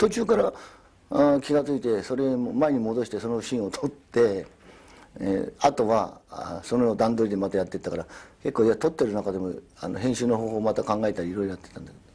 途中からあ気が付いてそれも前に戻してそのシーンを撮って、えー、あとはあその段取りでまたやってったから結構いや撮ってる中でもあの編集の方法をまた考えたりいろいろやってたんだけど。